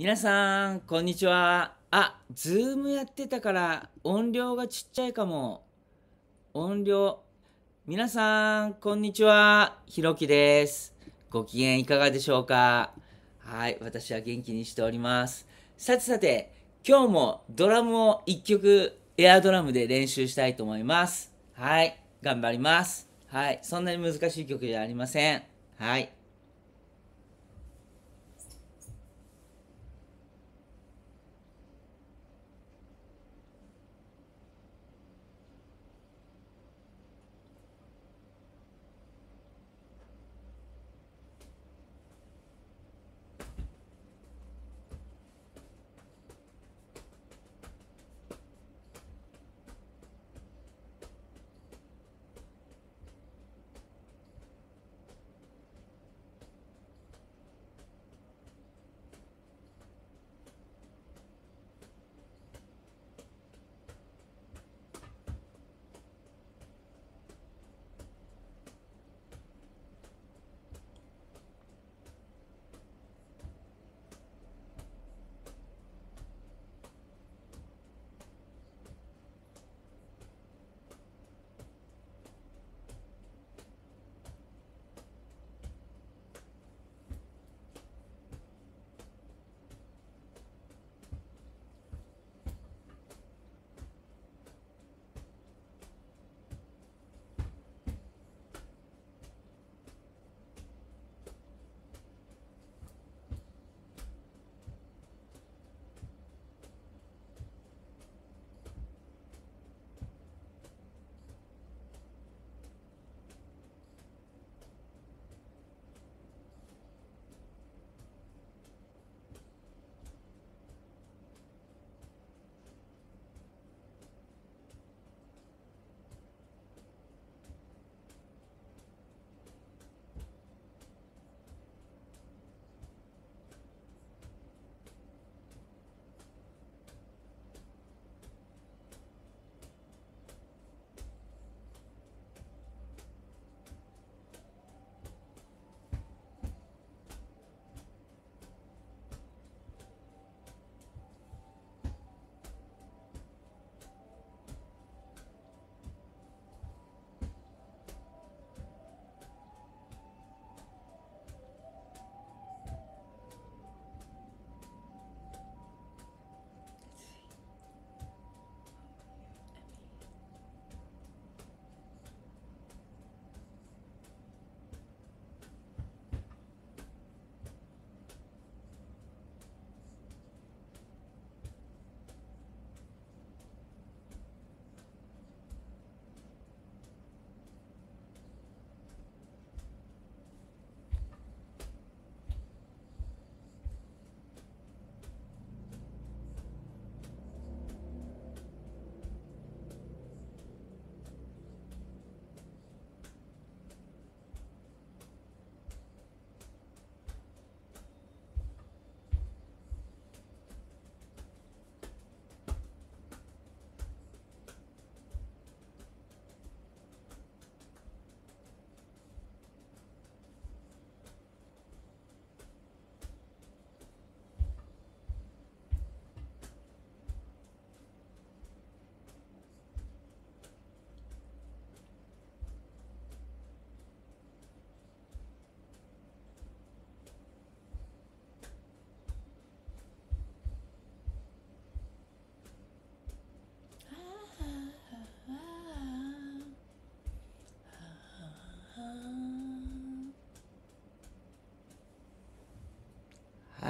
皆さん、こんにちは。あ、ズームやってたから音量がちっちゃいかも。音量。皆さん、こんにちは。ひろきです。ご機嫌いかがでしょうかはい、私は元気にしております。さてさて、今日もドラムを1曲エアドラムで練習したいと思います。はい、頑張ります。はい、そんなに難しい曲じゃありません。はい。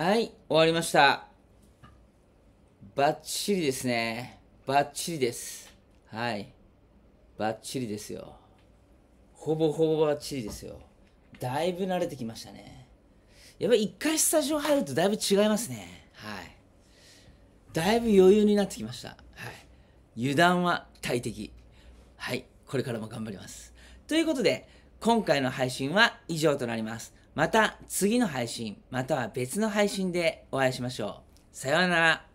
はい、終わりました。バッチリですね。バッチリです。はい。バッチリですよ。ほぼほぼバッチリですよ。だいぶ慣れてきましたね。やっぱり一回スタジオ入るとだいぶ違いますね。はい。だいぶ余裕になってきました。はい。油断は大敵。はい。これからも頑張ります。ということで、今回の配信は以上となります。また次の配信、または別の配信でお会いしましょう。さようなら。